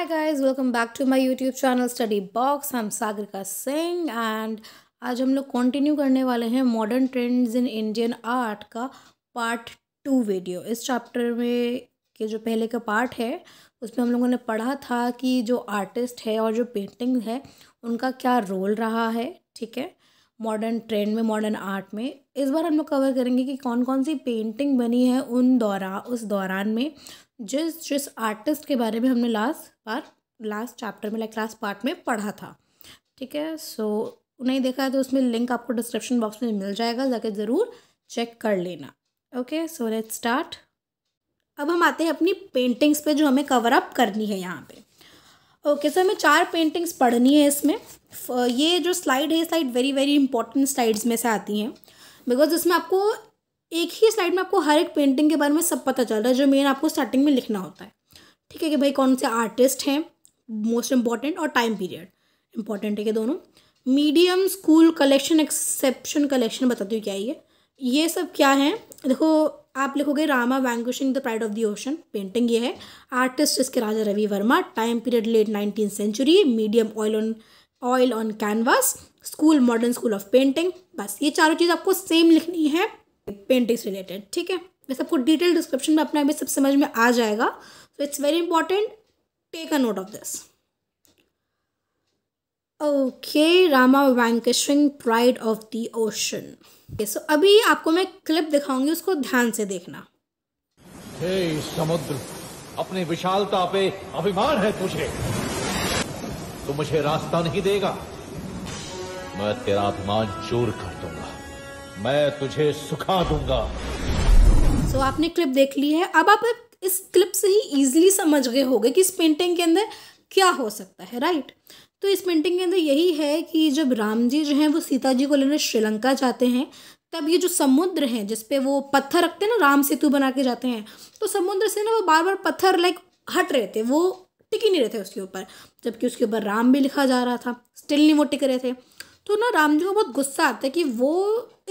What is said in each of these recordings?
Hi guys, welcome back to my YouTube channel Study Box. I'm Sagrika Singh and आज हम लोग continue करने वाले हैं modern trends in Indian art का पार्ट टू वीडियो इस चैप्टर में के जो पहले का पार्ट है उसमें हम लोगों ने पढ़ा था कि जो आर्टिस्ट है और जो पेंटिंग है उनका क्या रोल रहा है ठीक है मॉडर्न ट्रेंड में मॉडर्न आर्ट में इस बार हम लोग कवर करेंगे कि कौन कौन सी पेंटिंग बनी है उन दौरा उस दौरान में जिस जिस आर्टिस्ट के बारे में हमने लास्ट बार लास्ट चैप्टर में लाइक लास्ट पार्ट में पढ़ा था ठीक है सो नहीं देखा है तो उसमें लिंक आपको डिस्क्रिप्शन बॉक्स में मिल जाएगा जाके ज़रूर चेक कर लेना ओके सो लेट्स स्टार्ट अब हम आते हैं अपनी पेंटिंग्स पे जो हमें कवर अप करनी है यहाँ पे ओके okay, सर so हमें चार पेंटिंग्स पढ़नी है इसमें ये जो स्लाइड है slide very very important slides में से आती हैं बिकॉज इसमें आपको एक ही स्लाइड में आपको हर एक पेंटिंग के बारे में सब पता चल रहा है जो मेन आपको स्टार्टिंग में लिखना होता है ठीक है कि भाई कौन से आर्टिस्ट हैं मोस्ट इम्पॉर्टेंट और टाइम पीरियड इंपॉर्टेंट है कि दोनों medium school collection exception collection बताती हूँ क्या ये ये सब क्या है देखो आप लिखोगे Rama vanquishing the pride of the ocean painting ये है आर्टिस्ट इसके Raja Ravi Varma time period late nineteen century medium oil on oil on canvas school modern school of painting बस ये चारों चीज़ आपको सेम लिखनी है पेंटिंग्स रिलेटेड ठीक है मैं सबको डिटेल डिस्क्रिप्शन में अपना अभी सब समझ में आ जाएगा so it's very important take a note of this okay Rama vanquishing pride of the ocean so अभी आपको मैं क्लिप दिखाऊंगी उसको ध्यान से देखना हे समुद्र अपनी विशालता पे अभिमान है तुझे तो मुझे रास्ता नहीं देगा मैं तेरा अभिमान चोर कर दो मैं तुझे सुखा दूंगा सो so, आपने क्लिप देख ली है अब आप इस क्लिप से ही इजीली समझ गए होंगे कि इस पेंटिंग के अंदर क्या हो सकता है राइट तो इस पेंटिंग के अंदर यही है कि जब राम जी जो हैं वो सीता जी को लेने श्रीलंका जाते हैं तब ये जो समुद्र है जिसपे वो पत्थर रखते हैं ना राम सेतु बना के जाते हैं तो समुद्र से ना वो बार बार पत्थर लाइक हट रहे थे वो टिक ही नहीं रहे थे उसके ऊपर जबकि उसके ऊपर राम भी लिखा जा रहा था स्टिल नहीं वो टिक रहे थे तो ना रामजी को बहुत गुस्सा आता है कि वो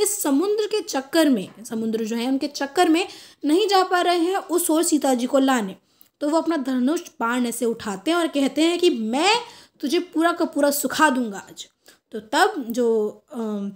इस समुद्र के चक्कर में समुद्र जो है उनके चक्कर में नहीं जा पा रहे हैं उस और सीता जी को लाने तो वो अपना धनुष बाण ऐसे उठाते हैं और कहते हैं कि मैं तुझे पूरा का पूरा सुखा दूंगा आज तो तब जो आ,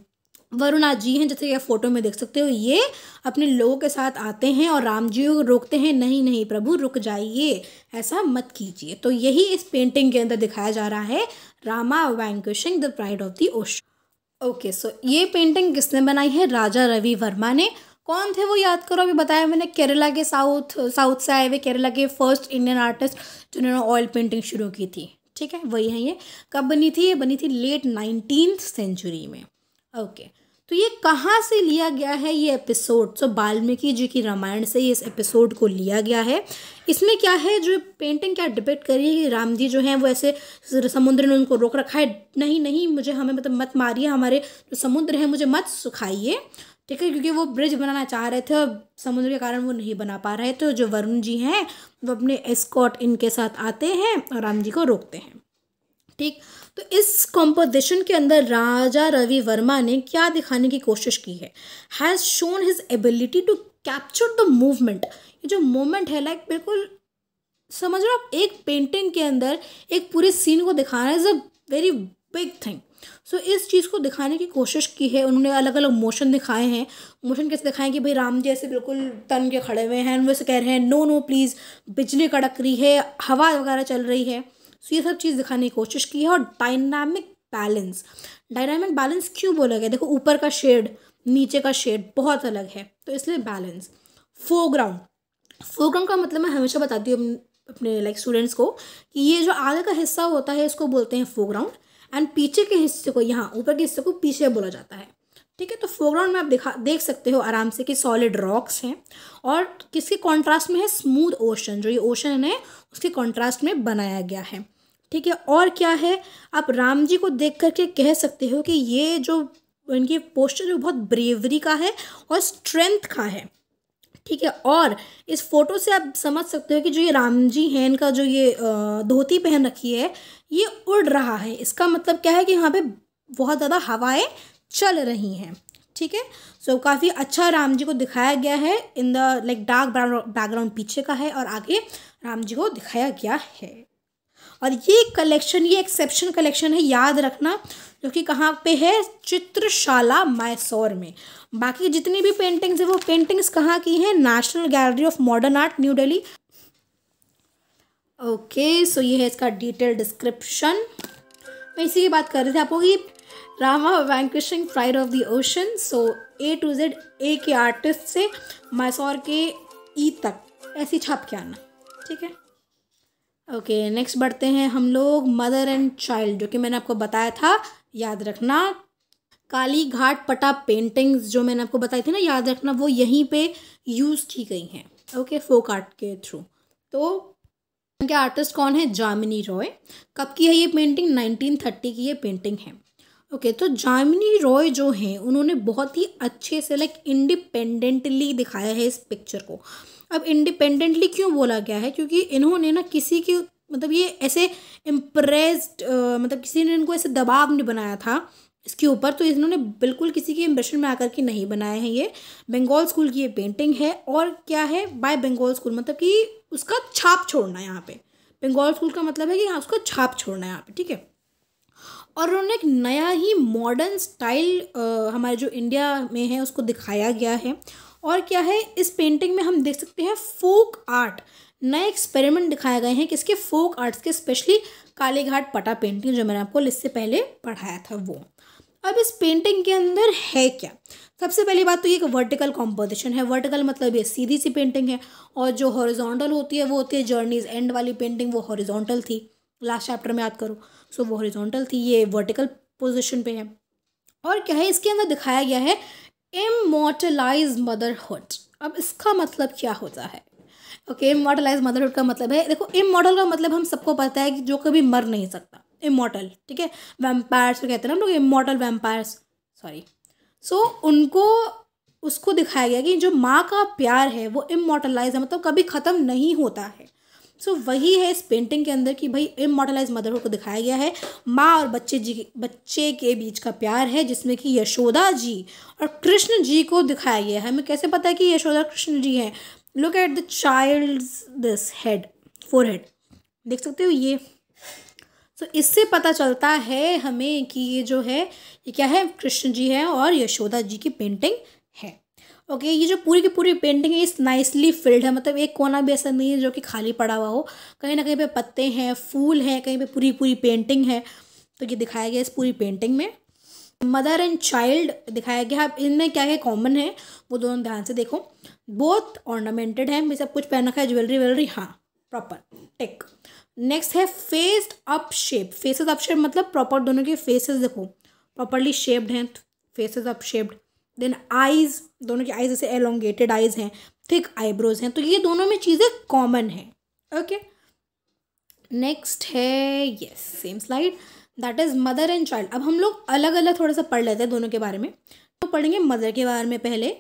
वरुणा जी हैं जैसे कि आप फोटो में देख सकते हो ये अपने लोगों के साथ आते हैं और राम जी को रोकते हैं नहीं नहीं प्रभु रुक जाइए ऐसा मत कीजिए तो यही इस पेंटिंग के अंदर दिखाया जा रहा है Rama vanquishing the pride of the ocean okay so ये पेंटिंग किसने बनाई है राजा रवि वर्मा ने कौन थे वो याद करो अभी बताया मैंने केरला के साउथ साउथ से आए हुए केरला के फर्स्ट इंडियन आर्टिस्ट जिन्होंने ऑयल पेंटिंग शुरू की थी ठीक है वही है ये कब बनी थी ये बनी थी लेट नाइनटीन सेंचुरी में ओके okay. तो ये कहाँ से लिया गया है ये एपिसोड तो वाल्मीकि जी की रामायण से इस एपिसोड को लिया गया है इसमें क्या है जो पेंटिंग क्या डिपेक्ट करी है कि राम जी जो हैं वो ऐसे समुद्र ने उनको रोक रखा है नहीं नहीं मुझे हमें मतलब मत मारिए हमारे जो समुद्र है मुझे मत सुखाइए ठीक है क्योंकि वो ब्रिज बनाना चाह रहे थे और समुद्र के कारण वो नहीं बना पा रहे तो जो वरुण जी हैं वो अपने एस्कॉट इनके साथ आते हैं और राम जी को रोकते हैं ठीक तो इस कॉम्पोजिशन के अंदर राजा रवि वर्मा ने क्या दिखाने की कोशिश की है has shown his ability to capture the movement ये जो मोमेंट है लाइक बिल्कुल समझ लो आप एक पेंटिंग के अंदर एक पूरे सीन को दिखाना is a very big thing so इस चीज़ को दिखाने की कोशिश की है उन्होंने अलग अलग मोशन दिखाए हैं मोशन कैसे दिखाए कि भाई राम जी ऐसे बिल्कुल तन के खड़े हुए हैं वैसे कह रहे हैं नो नो प्लीज़ बिजली कड़क रही है हवा वगैरह चल रही है सो ये सब चीज़ दिखाने की कोशिश की है और डायनामिक बैलेंस डायनामिक बैलेंस क्यों बोला गया देखो ऊपर का शेड नीचे का शेड बहुत अलग है तो इसलिए बैलेंस फोरग्राउंड फोरग्राउंड का मतलब मैं हमेशा बताती हूँ अपने लाइक स्टूडेंट्स को कि ये जो आगे का हिस्सा होता है इसको बोलते हैं फोरग्राउंड एंड पीछे के हिस्से को यहाँ ऊपर के हिस्से को पीछे बोला जाता है ठीक है तो फोरग्राउंड में आप दिखा देख सकते हो आराम से कि सॉलिड रॉक्स हैं और किसके कॉन्ट्रास्ट में है स्मूथ ओशन जो ये ओशन है उसके कॉन्ट्रास्ट में बनाया गया है ठीक है और क्या है आप राम जी को देख करके कह सकते हो कि ये जो इनकी पोस्टर जो बहुत ब्रेवरी का है और स्ट्रेंथ का है ठीक है और इस फोटो से आप समझ सकते हो कि जो ये राम जी हैं इनका जो ये धोती पहन रखी है ये उड़ रहा है इसका मतलब क्या है कि यहाँ पे बहुत ज़्यादा हवाएं चल रही हैं ठीक है सो so, काफ़ी अच्छा राम जी को दिखाया गया है in the like dark background पीछे का है और आगे राम जी को दिखाया गया है और ये कलेक्शन ये एक्सेप्शन कलेक्शन है याद रखना जो कि कहाँ पे है चित्रशाला मैसौर में बाकी जितनी भी पेंटिंग्स है वो पेंटिंग्स कहाँ की हैं national gallery of modern art new Delhi okay so ये है इसका डिटेल डिस्क्रिप्शन मैं इसी की बात कर रही थी आपको कि Rama vanquishing pride of the ocean so A to Z A के आर्टिस्ट से मैसौर के ई e तक ऐसी छाप के आना ठीक है ओके okay, नेक्स्ट बढ़ते हैं हम लोग मदर एंड चाइल्ड जो कि मैंने आपको बताया था याद रखना काली घाट पटा पेंटिंग्स जो मैंने आपको बताई थी ना याद रखना वो यहीं पे यूज़ की गई हैं ओके फोक आर्ट के थ्रू तो इनके आर्टिस्ट कौन है जामिनी रॉय कब की है ये पेंटिंग 1930 की ये पेंटिंग है ओके okay, तो जामिनी रॉय जो हैं उन्होंने बहुत ही अच्छे से लाइक इंडिपेंडेंटली दिखाया है इस पिक्चर को अब इंडिपेंडेंटली क्यों बोला गया है क्योंकि इन्होंने ना किसी की मतलब ये ऐसे इम्प्रेस्ड मतलब किसी ने इनको ऐसे दबाव नहीं बनाया था इसके ऊपर तो इन्होंने बिल्कुल किसी के इम्प्रेशन में आकर के नहीं बनाए हैं ये बंगाल स्कूल की ये पेंटिंग है और क्या है बाय बंगाल स्कूल मतलब कि उसका छाप छोड़ना है यहाँ पे बंगाल स्कूल का मतलब है कि हाँ उसका छाप छोड़ना है यहाँ पे ठीक है और उन्होंने एक नया ही मॉडर्न स्टाइल हमारे जो इंडिया में है उसको दिखाया गया है और क्या है इस पेंटिंग में हम देख सकते हैं फोक आर्ट नए एक्सपेरिमेंट दिखाए गए हैं किसके फोक आर्ट्स के स्पेशली कालीघाट पटा पेंटिंग जो मैंने आपको इससे पहले पढ़ाया था वो अब इस पेंटिंग के अंदर है क्या सबसे पहली बात तो ये एक वर्टिकल कॉम्पोजिशन है वर्टिकल मतलब ये सीधी सी पेंटिंग है और जो हॉरिजॉन्टल होती है वो होती है जर्नीज एंड वाली पेंटिंग वो हॉरिजॉन्टल थी लास्ट चैप्टर में याद करो सो वो हॉरिजॉन्टल थी ये वर्टिकल पोजिशन पे है और क्या है इसके अंदर दिखाया गया है इमोटलाइज मदरहुड अब इसका मतलब क्या होता है ओके इमोटलाइज मदरहुड का मतलब है देखो इमोटल का मतलब हम सबको पता है कि जो कभी मर नहीं सकता इमोटल ठीक है वैम्पायर्स को कहते हैं ना हम लोग इमोटल वैम्पायर्स सॉरी सो उनको उसको दिखाया गया कि जो माँ का प्यार है वो इमोटलाइज है मतलब कभी ख़त्म नहीं होता है सो वही है इस पेंटिंग के अंदर कि भाई इमोटलाइज मदरहुड को दिखाया गया है माँ और बच्चे जी बच्चे के बीच का प्यार है जिसमें कि यशोदा जी और कृष्ण जी को दिखाया गया है हमें कैसे पता है कि यशोदा कृष्ण जी हैं look at the child this head forehead देख सकते हो ये सो so, इससे पता चलता है हमें कि ये जो है ये क्या है कृष्ण जी है और यशोदा जी की पेंटिंग है ओके ये जो पूरी की पूरी पेंटिंग है इस नाइसली फिल्ड है मतलब एक कोना भी ऐसा नहीं है जो कि खाली पड़ा हुआ हो कहीं ना कहीं पे पत्ते हैं फूल हैं कहीं पे पूरी पूरी पेंटिंग है तो ये दिखाया गया इस पूरी पेंटिंग में मदर एंड चाइल्ड दिखाया गया अब इनमें क्या क्या कॉमन है वो दोनों ध्यान से देखो बहुत ऑर्नामेंटेड है मैं सब कुछ पहन रखा है ज्वेलरी वेलरी हाँ प्रॉपर टेक नेक्स्ट है faced up shape faces up shape मतलब प्रॉपर दोनों के फेसेस देखो प्रॉपरली शेप्ड हैं faces up shaped then eyes दोनों की आईज जैसे एलोंगेटेड आइज़ हैं थिक आईब्रोज हैं तो ये दोनों में चीज़ें कॉमन हैं ओके नेक्स्ट है yes same slide that is mother and child अब हम लोग अलग अलग थोड़ा सा पढ़ लेते हैं दोनों के बारे में तो पढ़ेंगे मदर के बारे में पहले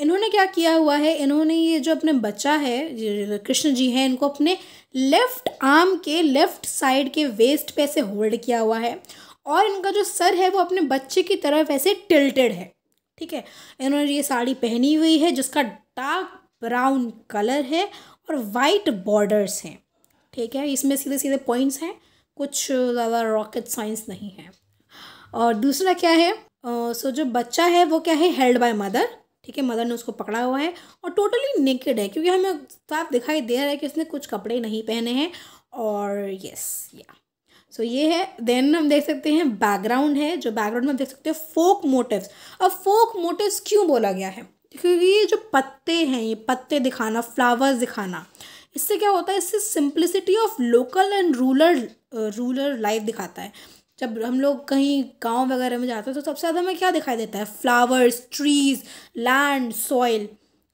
इन्होंने क्या किया हुआ है इन्होंने ये जो अपने बच्चा है कृष्ण जी हैं इनको अपने लेफ्ट आर्म के लेफ्ट साइड के वेस्ट पे ऐसे होल्ड किया हुआ है और इनका जो सर है वो अपने बच्चे की तरफ ऐसे टिल्टेड है ठीक है इन्होंने ये साड़ी पहनी हुई है जिसका डार्क ब्राउन कलर है और वाइट बॉर्डर्स हैं ठीक है इसमें सीधे सीधे पॉइंट्स हैं कुछ ज़्यादा रॉकेट साइंस नहीं है और दूसरा क्या है सो जो बच्चा है वो क्या है हेल्ड बाय मदर ठीक है मदर ने उसको पकड़ा हुआ है और टोटली नेकेड है क्योंकि हमें साफ दिखाई दे रहा है कि उसने कुछ कपड़े नहीं पहने हैं और यस या सो ये है देन हम देख सकते हैं बैकग्राउंड है जो बैकग्राउंड में हम देख सकते हैं फोक मोटिव्स अब फोक मोटिव्स क्यों बोला गया है क्योंकि ये जो पत्ते हैं ये पत्ते दिखाना फ्लावर्स दिखाना इससे क्या होता है इससे simplicity of local and rural rural life दिखाता है जब हम लोग कहीं गांव वगैरह में जाते हैं तो सबसे ज़्यादा हमें क्या दिखाई देता है flowers trees land soil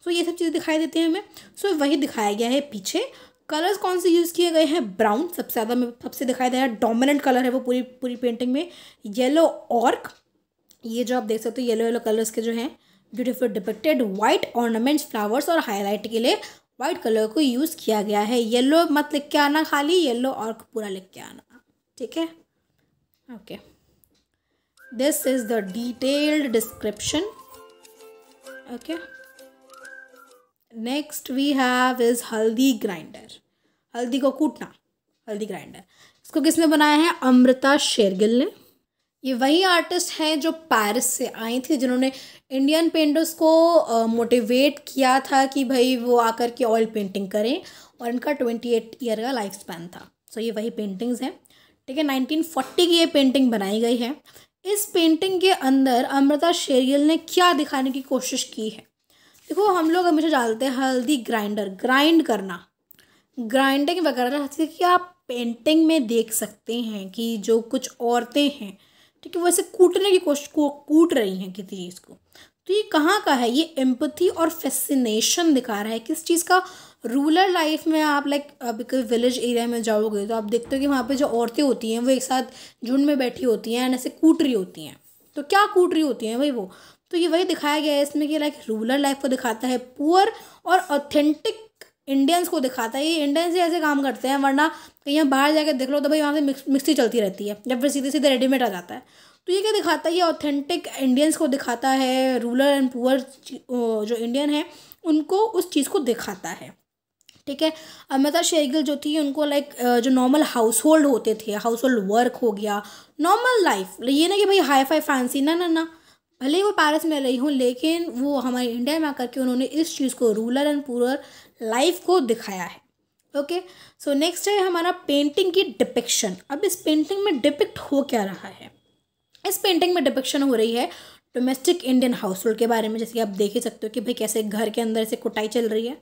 so ये सब चीज़ें दिखाई देती हैं हमें सो वही दिखाया गया है पीछे कलर्स कौन से यूज़ किए गए हैं ब्राउन सबसे ज़्यादा में सबसे दिखाई दे रहा है डोमिनेंट कलर है वो पूरी पूरी पेंटिंग में येलो ऑर्क ये जो आप देख सकते हो येलो येलो कलर्स के जो हैं beautiful depicted white ornaments flowers और हाईलाइट के लिए वाइट कलर को यूज़ किया गया है येलो मत लिख के आना खाली येलो ऑर्क पूरा लिख के आना ठीक है okay this is the detailed description okay next we have is haldi grinder हल्दी को कूटना हल्दी ग्राइंडर इसको किसने बनाया है अमृता शेरगिल ने ये वही आर्टिस्ट हैं जो पेरिस से आई थी जिन्होंने इंडियन पेंटर्स को मोटिवेट किया था कि भाई वो आकर के ऑयल पेंटिंग करें और इनका ट्वेंटी एट ईयर का लाइफ स्पैन था सो so ये वही पेंटिंग्स हैं ठीक है नाइनटीन फोर्टी की ये पेंटिंग बनाई गई है इस पेंटिंग के अंदर अमृता शेरियल ने क्या दिखाने की कोशिश की है देखो हम लोग हमेशा डालते हैं हल्दी ग्राइंडर ग्राइंड करना ग्राइंडिंग वगैरह जैसे कि आप पेंटिंग में देख सकते हैं कि जो कुछ औरतें हैं ठीक है वो ऐसे कूटने की कोशिश को कूट रही हैं किसी चीज़ को तो ये कहाँ का है ये एम्पथी और फैसिनेशन दिखा रहा है किस चीज़ का रूरल लाइफ में आप लाइक एक विलेज एरिया में जाओगे तो आप देखते हो कि वहाँ पे जो औरतें होती हैं वो एक साथ झुंड में बैठी होती हैं एंड ऐसे कूट रही होती हैं तो क्या कूट रही होती हैं भाई वो तो ये वही दिखाया गया है इसमें कि लाइक रूरल लाइफ को दिखाता है पुअर और ऑथेंटिक इंडियंस को दिखाता है ये इंडियंस ही ऐसे काम करते हैं वरना कहीं बाहर जाकर देख लो तो भाई वहाँ से मिक्स मिक्सी चलती रहती है या फिर सीधे सीधे रेडीमेड आ जाता है तो ये क्या दिखाता है ये ऑथेंटिक इंडियंस को दिखाता है रूरल एंड पुअर जो इंडियन है उनको उस चीज़ को दिखाता है ठीक है अमिता शेगल जो थी उनको लाइक जो नॉर्मल हाउस होल्ड होते थे हाउस होल्ड वर्क हो गया नॉर्मल लाइफ ये ना कि भाई हाई फाई फैंसी ना ना ना भले ही वो पैरिस में रही हूँ लेकिन वो हमारे इंडिया में आकर के उन्होंने इस चीज़ को रूरल एंड पूरल लाइफ को दिखाया है ओके सो नेक्स्ट है हमारा पेंटिंग की डिपिक्शन अब इस पेंटिंग में डिपिक्ट हो क्या रहा है इस पेंटिंग में डिपिक्शन हो रही है डोमेस्टिक इंडियन हाउस होल्ड के बारे में जैसे कि आप देख ही सकते हो कि भाई कैसे घर के अंदर से कुटाई चल रही है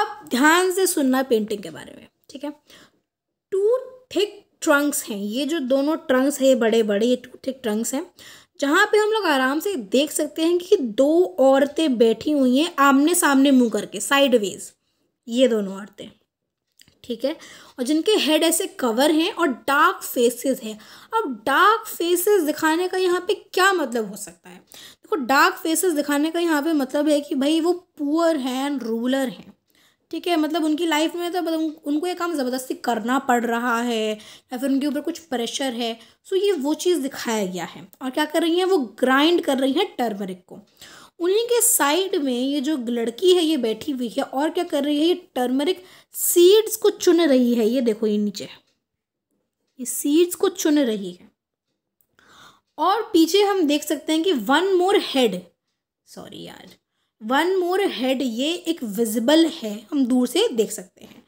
अब ध्यान से सुनना पेंटिंग के बारे में ठीक है टू थिक ट्रंक्स हैं ये जो दोनों ट्रंक्स हैं ये बड़े बड़े ये टू थिक ट्रंक्स हैं जहाँ पे हम लोग आराम से देख सकते हैं कि दो औरतें बैठी हुई हैं आमने सामने मुंह करके साइडवेज ये दोनों औरतें ठीक है और जिनके हेड ऐसे कवर हैं और डार्क फेसेस हैं अब डार्क फेसेस दिखाने का यहाँ पे क्या मतलब हो सकता है देखो डार्क फेसेस दिखाने का यहाँ पे मतलब है कि भाई वो पुअर हैं रूलर हैं ठीक है मतलब उनकी लाइफ में तो मतलब उनको ये काम ज़बरदस्ती करना पड़ रहा है या फिर उनके ऊपर कुछ प्रेशर है सो ये वो चीज़ दिखाया गया है और क्या कर रही हैं वो ग्राइंड कर रही हैं टर्मरिक को उन्हीं के साइड में ये जो लड़की है ये बैठी हुई है और क्या कर रही है ये टर्मरिक सीड्स को चुन रही है ये देखो ये नीचे ये सीड्स को चुन रही है और पीछे हम देख सकते हैं कि वन मोर हेड सॉरी यार वन मोर हेड ये एक विजिबल है हम दूर से देख सकते हैं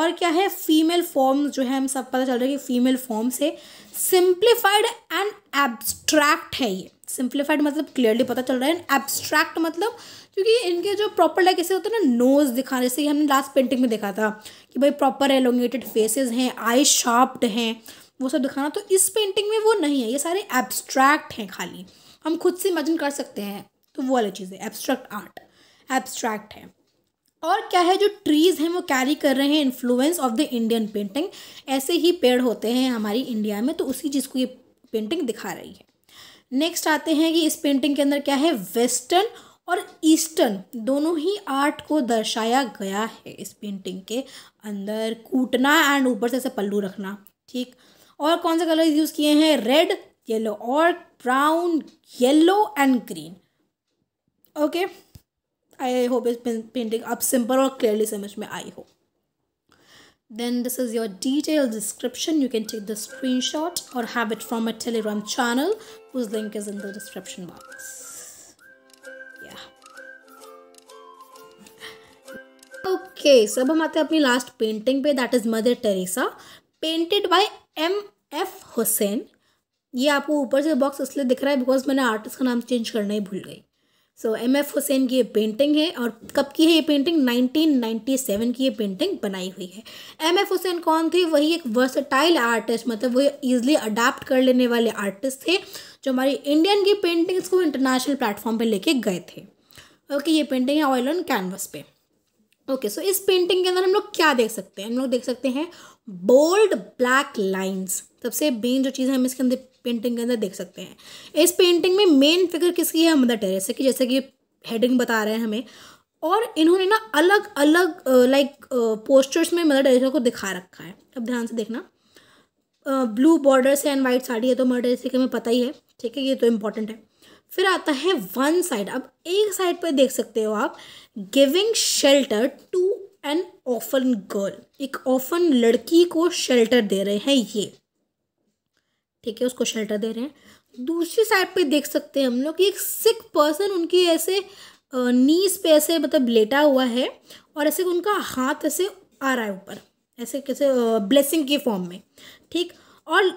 और क्या है फीमेल फॉर्म जो है हम सब पता चल रहा है कि फीमेल फॉर्म से सिंप्लीफाइड एंड एब्स्ट्रैक्ट है ये सिंप्लीफाइड मतलब क्लियरली पता चल रहा है एब्स्ट्रैक्ट मतलब क्योंकि इनके जो प्रॉपर लाइक ऐसे होते हैं ना नोज दिखाने जैसे हमने लास्ट पेंटिंग में देखा था कि भाई प्रॉपर एलोंगेटेड फेसेस हैं आई शार्प्ड हैं वो सब दिखाना तो इस पेंटिंग में वो नहीं है ये सारे एब्स्ट्रैक्ट हैं खाली हम खुद से इमेजिन कर सकते हैं तो वो वाली चीज़ है एब्स्ट्रैक्ट आर्ट एब्स्ट्रैक्ट है और क्या है जो ट्रीज़ हैं वो कैरी कर रहे हैं influence of the Indian painting ऐसे ही पेड़ होते हैं हमारी इंडिया में तो उसी चीज़ को ये पेंटिंग दिखा रही है नेक्स्ट आते हैं कि इस पेंटिंग के अंदर क्या है वेस्टर्न और ईस्टर्न दोनों ही आर्ट को दर्शाया गया है इस पेंटिंग के अंदर कूटना एंड ऊपर से ऐसे पल्लू रखना ठीक और कौन से कलर यूज़ किए हैं रेड येलो और brown yellow and green okay I I hope इस पेंटिंग आप सिंपल और क्लियरली समझ में आई हो then this is your detail description you can take the screen shot और have it from a Telegram channel उस link is in the description box okay सब हम आते हैं अपनी लास्ट पेंटिंग पे that is mother Teresa painted by M F Hussain ये आपको ऊपर से बॉक्स इसलिए दिख रहा है बिकॉज मैंने आर्टिस्ट का नाम चेंज करना ही भूल गई सो एम एफ हुसैन की ये पेंटिंग है और कब की है ये पेंटिंग 1997 की ये पेंटिंग बनाई हुई है एम एफ हुसैन कौन थे वही एक वर्सटाइल आर्टिस्ट मतलब वही ईजिली अडाप्ट कर लेने वाले आर्टिस्ट थे जो हमारी इंडियन की पेंटिंग्स को इंटरनेशनल प्लेटफॉर्म पर लेके गए थे ओके okay, ये पेंटिंग है ऑयल ऑन कैनवस पे ओके okay, सो so इस पेंटिंग के अंदर हम लोग क्या देख सकते हैं हम लोग देख सकते हैं बोल्ड ब्लैक लाइन्स सबसे मेन जो चीज़ है हम इसके अंदर पेंटिंग के अंदर देख सकते हैं इस पेंटिंग में मेन फिगर किसकी है मदर टेरेसा की जैसे कि हेडिंग बता रहे हैं हमें और इन्होंने ना अलग अलग लाइक पोस्टर्स में मदर टेरेसा को दिखा रखा है अब ध्यान से देखना ब्लू बॉर्डर से एंड वाइट साड़ी है तो मदर टेरेसा के हमें पता ही है ठीक है ये तो इम्पोर्टेंट है फिर आता है वन साइड अब एक साइड पर देख सकते हो आप giving shelter to an orphan girl एक ऑफन लड़की को शेल्टर दे रहे हैं ये ठीक है उसको शेल्टर दे रहे हैं दूसरी साइड पे देख सकते हैं हम लोग कि एक सिक पर्सन उनकी ऐसे नीज पे ऐसे मतलब लेटा हुआ है और ऐसे उनका हाथ ऐसे आ रहा है ऊपर ऐसे कैसे ब्लेसिंग के फॉर्म में ठीक और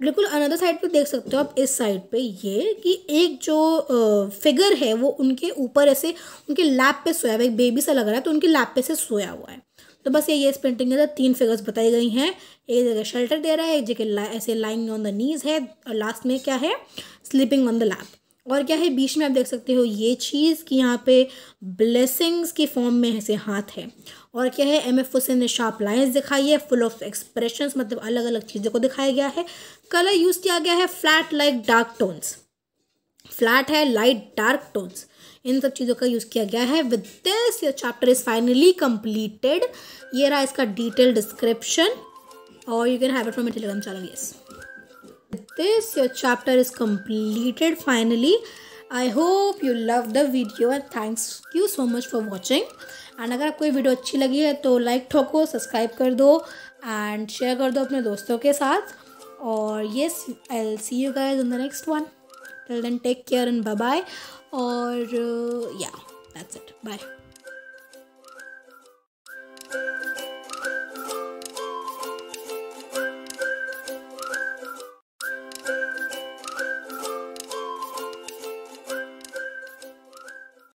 बिल्कुल अनदर साइड पे देख सकते हो आप इस साइड पे ये कि एक जो फिगर है वो उनके ऊपर ऐसे उनके लैप पे सोया हुआ एक बेबी सा लग रहा है तो उनके लैप पे से सोया हुआ है तो बस ये ये इस पेंटिंग के अंदर तीन फिगर्स बताई गई हैं एक जगह शेल्टर दे रहा है एक जगह ऐसे लाइंग ऑन द नीज है और लास्ट में क्या है स्लीपिंग ऑन द लैप और क्या है बीच में आप देख सकते हो ये चीज़ कि यहाँ पे ब्लेसिंग्स की फॉर्म में ऐसे हाथ है और क्या है एम एफ हुसैन ने शार्प लाइंस दिखाई है फुल ऑफ एक्सप्रेशंस मतलब अलग अलग चीज़ों को दिखाया गया है कलर यूज़ किया गया है flat like dark tones flat है लाइट डार्क टोन्स इन सब चीज़ों का यूज़ किया गया है with this your chapter is finally completed ये रहा इसका डिटेल डिस्क्रिप्शन और you can have it from Telegram channel yes this your chapter is completed finally I hope you love the video and thanks you so much for watching and अगर आपको ये video अच्छी लगी है तो like ठोको subscribe कर दो and share कर दो अपने दोस्तों के साथ और yes I see you guys in the next one till then take care and bye bye or uh, yeah that's it bye